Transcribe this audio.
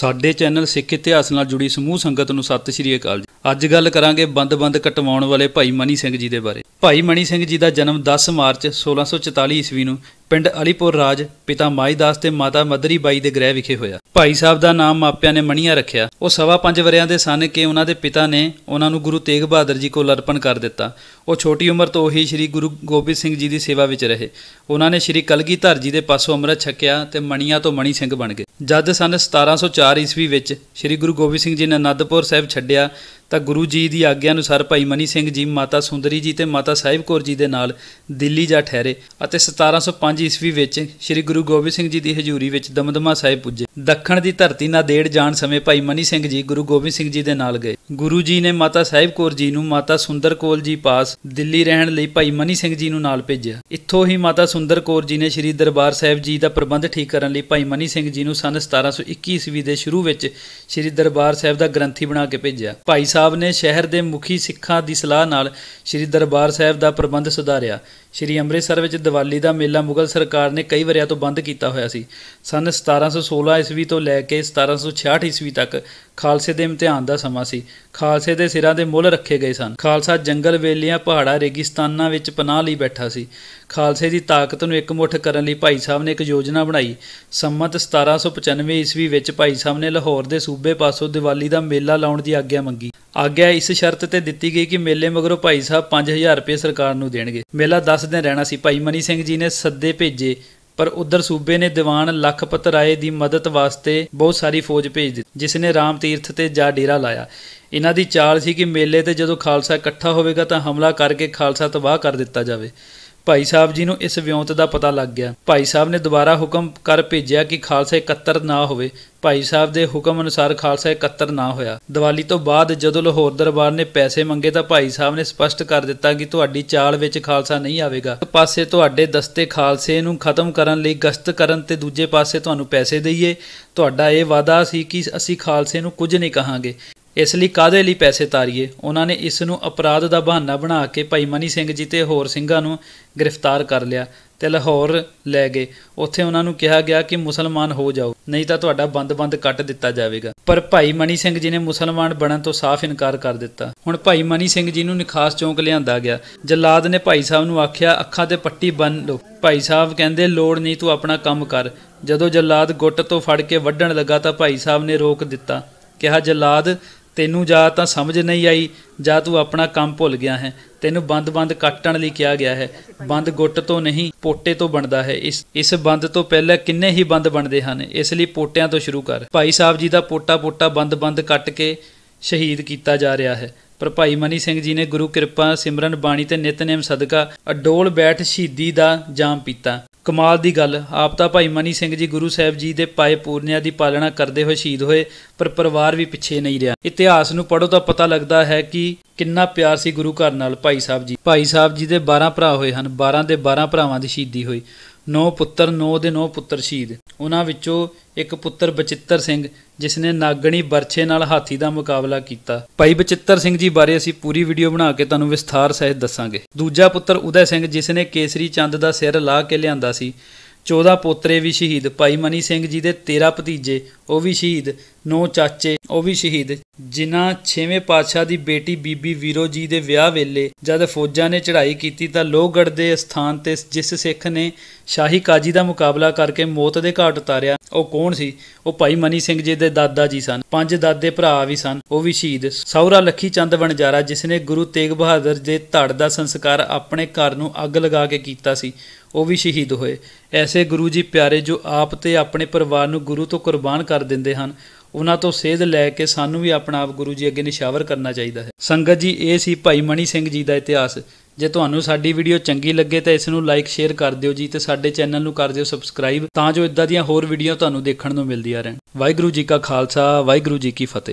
ਸਾਡੇ ਚੈਨਲ ਸਿੱਖ ਇਤਿਹਾਸ ਨਾਲ ਜੁੜੀ ਸਮੂਹ ਸੰਗਤ ਨੂੰ ਸਤਿ ਸ਼੍ਰੀ ਅਕਾਲ ਜੀ ਅੱਜ ਗੱਲ ਕਰਾਂਗੇ ਬੰਦ-ਬੰਦ ਕਟਵਾਉਣ ਵਾਲੇ ਭਾਈ ਮਨੀ ਸਿੰਘ ਜੀ ਦੇ ਬਾਰੇ ਭਾਈ ਮਨੀ ਸਿੰਘ ਜੀ ਦਾ ਜਨਮ 10 ਮਾਰਚ 1644 ਈਸਵੀ ਨੂੰ ਪਿੰਡ ਅਲੀਪੁਰ ਰਾਜ ਪਿਤਾ ਮਾਈਦਾਸ ਤੇ ਮਾਤਾ ਮਦਰੀ ਬਾਈ ਦੇ ਗ੍ਰਹਿ ਵਿਖੇ ਹੋਇਆ ਭਾਈ ਸਾਹਿਬ ਦਾ ਨਾਮ ਮਾਪਿਆਂ ਨੇ ਮਣੀਆਂ ਰੱਖਿਆ ਉਹ ਸਵਾ ਪੰਜ ਵਰਿਆਂ ਦੇ ਸਨ ਕਿ ਉਹਨਾਂ ਦੇ ਪਿਤਾ ਨੇ ਉਹਨਾਂ ਨੂੰ ਗੁਰੂ ਤੇਗ ਬਹਾਦਰ ਜੀ ਕੋਲ ਅਰਪਣ ਕਰ ਦਿੱਤਾ ਉਹ ਛੋਟੀ ਉਮਰ ਤੋਂ ਹੀ ਸ੍ਰੀ ਗੁਰੂ ਗੋਬਿੰਦ ਸਿੰਘ ਜੀ ਦੀ ਸੇਵਾ ਵਿੱਚ ਰਹੇ ਉਹਨਾਂ ਨੇ ਸ੍ਰੀ ਕਲਗੀਧਰ ਜੀ ਦੇ ਪਾਸੋਂ ਅੰਮ੍ਰਿਤ ਛਕਿਆ ਤੇ ਮਣੀਆਂ ਤੋਂ ਮਣੀ ਸਿੰਘ ਬਣ ਗਏ ਜਦ ਸਨ 1904 ਈਸਵੀ ਵਿੱਚ ਸ੍ਰੀ ਗੁਰੂ ਗੋਬਿੰਦ ਸਿੰਘ ਜੀ ਨੇ ਅਨੰਦਪੁਰ ਸਾਹਿਬ ਛੱਡਿਆ ਤਾਂ ਗੁਰੂ ਜੀ ਦੀ ਆਗਿਆ ਅਨੁਸਾਰ ਭਾਈ ਮਨੀ ਸਿੰਘ ਜੀ ਮਾਤਾ ਸੁੰਦਰੀ ਜੀ ਤੇ ਮਾਤਾ ਸਾਹਿਬ ਕੌਰ ਜੀ ਦੇ ਨਾਲ ਦਿੱਲੀ ਜਾ ਠਹਿਰੇ ਅਤੇ 1705 ਈਸਵੀ ਵਿੱਚ ਸ੍ਰੀ ਗੁਰੂ ਗੋਬਿੰਦ ਸਿੰਘ ਜੀ ਦੀ ਹਜ਼ੂਰੀ ਵਿੱਚ ਦਮਦਮਾ ਸਾਹਿਬ ਪੁੱਜੇ ਦੱਖਣ ਦੀ ਧਰਤੀ ਨਾਲ ਦੇੜ ਜਾਣ ਸਮੇਂ ਭਾਈ ਮਨੀ ਸਿੰਘ ਜੀ ਗੁਰੂ ਗੋਬਿੰਦ ਸਿੰਘ ਜੀ ਦੇ ਨਾਲ ਗਏ ਗੁਰੂ ਜੀ ਨੇ ਮਾਤਾ ਸਾਹਿਬ ਕੌਰ ਜੀ ਨੂੰ ਮਾਤਾ ਸੁੰਦਰ ਕੌਰ ਜੀ ਪਾਸ ਦਿੱਲੀ ਰਹਿਣ ਲਈ ਭਾਈ ਮਨੀ ਸਿੰਘ ਜੀ ਨੂੰ ਨਾਲ ਭੇਜਿਆ ਇੱਥੋਂ ਹੀ ਮਾਤਾ ਸੁੰਦਰ ਕੌਰ ਜੀ ਨੇ ਸ੍ਰੀ ਦਰਬਾਰ ਸਾਹਿਬ ਜੀ ਦਾ ਪ੍ਰਬੰਧ ਠੀਕ ਕਰਨ ਲਈ ਭਾਈ ਮਨੀ ਸਿੰਘ ਜੀ ਨੂੰ ਸਨ 1721 ਈਸਵੀ ਦੇ ਸ਼ੁਰੂ ਵਿੱਚ ਸ੍ਰੀ ਦਰਬਾਰ ਸਾਹਿਬ ਦਾ ਗ੍ਰੰਥੀ ਬਣਾ ਕੇ ਭੇਜਿਆ ਭਾਈ ਸਾਹਿਬ ਨੇ ਸ਼ਹਿਰ ਦੇ ਮੁਖੀ ਸਿੱਖਾਂ ਦੀ ਸਲਾਹ ਨਾਲ ਸ੍ਰੀ ਦਰਬਾਰ ਸਾਹਿਬ ਦਾ ਪ੍ਰਬੰਧ ਸੁਧਾਰਿਆ ਸ੍ਰੀ ਅੰਮ੍ਰਿਤਸਰ ਵਿੱਚ ਦੀਵਾਲੀ ਦਾ ਮੇਲਾ ਮੁਗਲ ਸਰਕਾਰ ਨੇ ਕਈ ਵਾਰਿਆਂ ਤੋਂ ਬੰਦ ਕੀਤਾ ਹੋਇਆ ਸੀ ਸਨ 1716 ਈਸਵੀ ਤੋਂ ਲੈ ਕੇ 1766 ਈਸਵੀ ਤੱਕ ਖਾਲਸੇ ਦੇ ਇਮਤਿਹਾਨ ਦਾ ਸਮਾਂ ਸੀ ਖਾਲਸੇ ਦੇ ਸਿਰਾਂ ਦੇ ਮੁੱਲ ਰੱਖੇ ਗਏ ਸਨ ਖਾਲਸਾ ਜੰਗਲ ਵੇਲੀਆਂ ਪਹਾੜਾ ਰੇਗਿਸਤਾਨਾਂ ਵਿੱਚ ਪਨਾਹ ਲਈ ਬੈਠਾ ਸੀ ਖਾਲਸੇ ਦੀ ਤਾਕਤ ਨੂੰ ਇਕਮੁੱਠ ਕਰਨ ਲਈ ਭਾਈ ਸਾਹਿਬ ਨੇ ਇੱਕ ਯੋਜਨਾ ਬਣਾਈ ਸੰਮਤ 1795 ਈਸਵੀ ਵਿੱਚ ਭਾਈ ਸਾਹਿਬ ਨੇ ਲਾਹੌਰ ਦੇ ਸੂਬੇ ਪਾਸੋਂ ਦੀਵਾਲੀ ਦਾ ਮੇਲਾ ਲਾਉਣ ਦੀ ਆਗਿਆ ਮੰਗੀ ਆਗਿਆ ਇਸ ਸ਼ਰਤ ਤੇ ਦਿੱਤੀ ਗਈ ਕਿ ਮੇਲੇ ਮਗਰੋਂ ਭਾਈ ਸਾਹਿਬ 5000 ਰੁਪਏ ਸਰਕਾਰ ਨੂੰ ਦੇਣਗੇ ਮੇਲਾ 10 ਦਿਨ ਰਹਿਣਾ ਸੀ ਭਾਈ ਮਨੀ ਸਿੰਘ ਜੀ ਨੇ ਸੱਦੇ ਭੇਜੇ ਪਰ ਉਧਰ ਸੂਬੇ ਨੇ ਦੀਵਾਨ ਲਖਪਤ ਰਾਏ ਦੀ ਮਦਦ ਵਾਸਤੇ ਬਹੁਤ ਸਾਰੀ ਫੌਜ ਭੇਜ ਦਿੱਤੀ ਜਿਸ ਨੇ ਰਾਮ ਤੀਰਥ ਤੇ ਜਾ ਡੇਰਾ ਲਾਇਆ ਇਹਨਾਂ ਦੀ ਚਾਲ ਸੀ ਕਿ ਮੇਲੇ ਤੇ ਜਦੋਂ ਖਾਲਸਾ ਇਕੱਠਾ ਹੋਵੇਗਾ ਤਾਂ ਹਮਲਾ ਕਰਕੇ ਖਾਲਸਾ ਤਬਾਹ ਕਰ ਦਿੱਤਾ ਜਾਵੇ ਭਾਈ ਸਾਹਿਬ ਜੀ ਨੂੰ ਇਸ ਵਿਉਂਤ ਦਾ ਪਤਾ ਲੱਗ ਗਿਆ ਭਾਈ ਸਾਹਿਬ ਨੇ ਦੁਬਾਰਾ ਹੁਕਮ ਕਰ ਭੇਜਿਆ ਕਿ ਖਾਲਸਾ ਇਕੱਤਰ ਨਾ ਹੋਵੇ ਭਾਈ ਸਾਹਿਬ ਦੇ ਹੁਕਮ ਅਨੁਸਾਰ ਖਾਲਸਾ ਇਕੱਤਰ ਨਾ ਹੋਇਆ ਦੀਵਾਲੀ ਤੋਂ ਬਾਅਦ ਜਦੋਂ ਲਾਹੌਰ ਦਰਬਾਰ ਨੇ ਪੈਸੇ ਮੰਗੇ ਤਾਂ ਭਾਈ ਸਾਹਿਬ ਨੇ ਸਪਸ਼ਟ ਕਰ ਦਿੱਤਾ ਕਿ ਤੁਹਾਡੀ ਚਾਲ ਵਿੱਚ ਖਾਲਸਾ ਨਹੀਂ ਆਵੇਗਾ ਇੱਕ ਪਾਸੇ ਤੁਹਾਡੇ ਦਸਤੇ ਖਾਲਸੇ ਨੂੰ ਖਤਮ ਕਰਨ ਲਈ ਗਸ਼ਤ ਕਰਨ ਤੇ ਦੂਜੇ ਪਾਸੇ ਤੁਹਾਨੂੰ ਪੈਸੇ ਦਈਏ ਤੁਹਾਡਾ ਇਹ ਵਾਅਦਾ ਸੀ ਕਿ ਅਸੀਂ ਖਾਲਸੇ ਨੂੰ ਕੁਝ ਨਹੀਂ ਕਹਾਂਗੇ ਇਸ ਲਈ ਕਾਦੇ ਲਈ ਪੈਸੇ ਤਾਰੀਏ ਉਹਨਾਂ ਨੇ ਇਸ ਨੂੰ ਅਪਰਾਧ ਦਾ ਬਹਾਨਾ ਬਣਾ ਕੇ ਭਾਈ ਮਨੀ ਸਿੰਘ ਜੀ ਤੇ ਹੋਰ ਸਿੰਘਾਂ ਨੂੰ ਗ੍ਰਿਫਤਾਰ ਕਰ ਲਿਆ ਤੇ ਲਾਹੌਰ ਲੈ ਗਏ ਉੱਥੇ ਉਹਨਾਂ ਨੂੰ ਕਿਹਾ ਗਿਆ ਕਿ ਮੁਸਲਮਾਨ ਹੋ ਜਾਓ ਨਹੀਂ ਤਾਂ ਤੁਹਾਡਾ ਬੰਦ-ਬੰਦ ਕੱਟ ਦਿੱਤਾ ਜਾਵੇਗਾ ਪਰ ਭਾਈ ਮਨੀ ਸਿੰਘ ਜੀ ਨੇ ਮੁਸਲਮਾਨ ਬਣਨ ਤੋਂ ਸਾਫ਼ ਇਨਕਾਰ ਕਰ ਦਿੱਤਾ ਹੁਣ ਭਾਈ ਮਨੀ ਸਿੰਘ ਜੀ ਨੂੰ ਨਿਖਾਸ ਚੌਂਕ ਲਿਆਂਦਾ ਗਿਆ ਜਲਾਦ ਨੇ ਭਾਈ ਸਾਹਿਬ ਨੂੰ ਆਖਿਆ ਅੱਖਾਂ ਤੇ ਪੱਟੀ ਬੰਨ ਲਓ ਭਾਈ ਸਾਹਿਬ ਕਹਿੰਦੇ ਲੋੜ ਨਹੀਂ ਤੂੰ ਆਪਣਾ ਕੰਮ ਕਰ ਜਦੋਂ ਜਲਾਦ ਗੁੱਟ ਤੋਂ ਫੜ ਕੇ ਵੱਢਣ ਲੱਗਾ ਤਾਂ ਭਾਈ ਸਾਹਿਬ ਨੇ ਰੋਕ ਦਿੱਤਾ ਕਿਹਾ ਜਲਾਦ ਤੈਨੂੰ ਜਾਂ ਤਾਂ ਸਮਝ ਨਹੀਂ ਆਈ ਜਾਂ ਤੂੰ ਆਪਣਾ ਕੰਮ ਭੁੱਲ ਗਿਆ ਹੈ ਤੈਨੂੰ ਬੰਦ-ਬੰਦ ਕੱਟਣ ਲਈ ਕਿਹਾ ਗਿਆ ਹੈ ਬੰਦ ਗੁੱਟ ਤੋਂ ਨਹੀਂ ਪੋਟੇ ਤੋਂ ਬਣਦਾ ਹੈ ਇਸ ਇਸ ਬੰਦ ਤੋਂ ਪਹਿਲਾਂ ਕਿੰਨੇ ਹੀ ਬੰਦ ਬਣਦੇ ਹਨ ਇਸ ਲਈ ਪੋਟਿਆਂ ਤੋਂ ਸ਼ੁਰੂ ਕਰ ਭਾਈ ਸਾਹਿਬ ਜੀ ਦਾ ਪੋਟਾ-ਪੋਟਾ ਬੰਦ-ਬੰਦ ਕੱਟ ਕੇ ਸ਼ਹੀਦ ਕੀਤਾ ਜਾ ਰਿਹਾ ਹੈ ਪਰ ਭਾਈ ਮਨੀ ਸਿੰਘ ਜੀ ਨੇ ਗੁਰੂ ਕਿਰਪਾ ਸਿਮਰਨ ਬਾਣੀ ਤੇ ਨਿਤਨੇਮ ਸਦਕਾ ਅਡੋਲ ਬੈਠ ਸ਼ਹੀਦੀ ਦਾ ਜਾਮ ਪੀਤਾ ਕਮਾਲ ਦੀ ਗੱਲ ਆਪ ਤਾਂ ਭਾਈ ਮਨੀ ਸਿੰਘ ਜੀ ਗੁਰੂ ਸਾਹਿਬ ਜੀ ਦੇ ਪਾਏ ਪੂਰਨਿਆਂ ਦੀ ਪਾਲਣਾ ਕਰਦੇ ਹੋਏ ਸ਼ਹੀਦ ਹੋਏ ਪਰ ਪਰਿਵਾਰ ਵੀ ਪਿੱਛੇ ਨਹੀਂ ਰਿਹਾ ਇਤਿਹਾਸ ਨੂੰ ਪੜੋ ਤਾਂ ਪਤਾ ਲੱਗਦਾ ਹੈ ਕਿ ਕਿੰਨਾ ਪਿਆਰ ਸੀ ਗੁਰੂ ਘਰ ਨਾਲ ਭਾਈ ਸਾਹਿਬ ਜੀ ਭਾਈ ਸਾਹਿਬ ਜੀ ਦੇ 12 ਭਰਾ ਹੋਏ ਹਨ 12 ਦੇ 12 ਭਰਾਵਾਂ ਦੀ ਸ਼ਹੀਦੀ ਹੋਈ ਨੌ ਪੁੱਤਰ ਨੌ ਦੇ ਨੌ ਪੁੱਤਰ ਸ਼ਹੀਦ ਉਹਨਾਂ ਵਿੱਚੋਂ ਇੱਕ ਪੁੱਤਰ ਬਚਿੱਤਰ ਸਿੰਘ ਜਿਸ ਨੇ ਨਾਗਣੀ ਬਰਛੇ ਨਾਲ ਹਾਥੀ ਦਾ ਮੁਕਾਬਲਾ ਕੀਤਾ ਭਾਈ ਬਚਿੱਤਰ ਸਿੰਘ ਜੀ ਬਾਰੇ ਅਸੀਂ ਪੂਰੀ ਵੀਡੀਓ ਬਣਾ ਕੇ ਤੁਹਾਨੂੰ ਵਿਸਥਾਰ ਸਹਿਤ ਦੱਸਾਂਗੇ ਦੂਜਾ ਪੁੱਤਰ ਉਦੈ ਸਿੰਘ ਜਿਸ ਨੇ ਕੇਸਰੀ ਚੰਦ ਦਾ ਸਿਰ ਲਾ ਕੇ ਲਿਆਂਦਾ ਸੀ 14 ਪੋਤਰੇ ਵੀ ਸ਼ਹੀਦ ਭਾਈ ਮਨੀ ਸਿੰਘ ਜੀ ਦੇ 13 ਭਤੀਜੇ ਉਹ ਵੀ ਸ਼ਹੀਦ 9 ਚਾਚੇ ਉਹ ਵੀ ਸ਼ਹੀਦ ਜਿਨ੍ਹਾਂ 6ਵੇਂ ਪਾਤਸ਼ਾਹ ਦੀ ਬੇਟੀ ਬੀਬੀ ਵੀਰੋ ਜੀ ਦੇ ਵਿਆਹ ਵੇਲੇ ਜਦ ਫੌਜਾਂ ਨੇ ਚੜ੍ਹਾਈ ਕੀਤੀ ਤਾਂ ਲੋਹਗੜ ਦੇ ਸਥਾਨ ਤੇ ਜਿਸ ਸਿੱਖ ਨੇ ਸ਼ਾਹੀ ਕਾਜੀ ਦਾ ਮੁਕਾਬਲਾ ਕਰਕੇ ਮੌਤ ਦੇ ਘਾਟ ਉਤਾਰਿਆ ਉਹ ਕੌਣ ਸੀ ਉਹ ਭਾਈ ਮਨੀ ਸਿੰਘ ਜੀ ਦੇ ਦਾਦਾ ਜੀ ਸਨ ਪੰਜ ਦਾਦੇ ਭਰਾ ਵੀ ਸਨ ਉਹ ਵੀ ਸ਼ਹੀਦ ਸੌਰਾ ਲੱਖੀ ਚੰਦ ਵਣਜਾਰਾ ਜਿਸ ਨੇ ਗੁਰੂ ਤੇਗ ਬਹਾਦਰ ਦੇ ਧੜ ਦਾ ਸੰਸਕਾਰ ਆਪਣੇ ਘਰ ਨੂੰ ਅੱਗ ਲਗਾ ਕੇ ਕੀਤਾ ਸੀ ਉਹ ਵੀ ਸ਼ਹੀਦ ਹੋਏ ਐਸੇ ਗੁਰੂ ਜੀ ਪਿਆਰੇ ਜੋ ਆਪ ਤੇ ਆਪਣੇ ਪਰਿਵਾਰ ਨੂੰ ਗੁਰੂ ਤੋਂ ਕੁਰਬਾਨ ਕਰ ਦਿੰਦੇ ਹਨ ਉਹਨਾਂ ਤੋਂ ਸੇਧ ਲੈ ਕੇ ਸਾਨੂੰ ਵੀ ਆਪਣਾ ਆਪ ਗੁਰੂ ਜੀ ਅੱਗੇ ਨਿਸ਼ਾਵਰ ਕਰਨਾ ਚਾਹੀਦਾ ਹੈ ਸੰਗਤ ਜੀ ਇਹ ਸੀ ਭਾਈ ਮਣੀ ਸਿੰਘ ਜੀ ਦਾ ਇਤਿਹਾਸ ਜੇ ਤੁਹਾਨੂੰ ਸਾਡੀ ਵੀਡੀਓ ਚੰਗੀ ਲੱਗੇ ਤਾਂ ਇਸ ਨੂੰ ਲਾਈਕ ਸ਼ੇਅਰ ਕਰ ਦਿਓ ਜੀ ਤੇ ਸਾਡੇ ਚੈਨਲ ਨੂੰ ਕਰ ਦਿਓ ਸਬਸਕ੍ਰਾਈਬ ਤਾਂ ਜੋ ਇਦਾਂ ਦੀਆਂ ਹੋਰ ਵੀਡੀਓ ਤੁਹਾਨੂੰ ਦੇਖਣ ਨੂੰ ਮਿਲਦੀਆਂ ਰਹਿਣ ਵਾਹਿਗੁਰੂ ਜੀ ਕਾ ਖਾਲਸਾ ਵਾਹਿਗੁਰੂ ਜੀ ਕੀ ਫਤਿਹ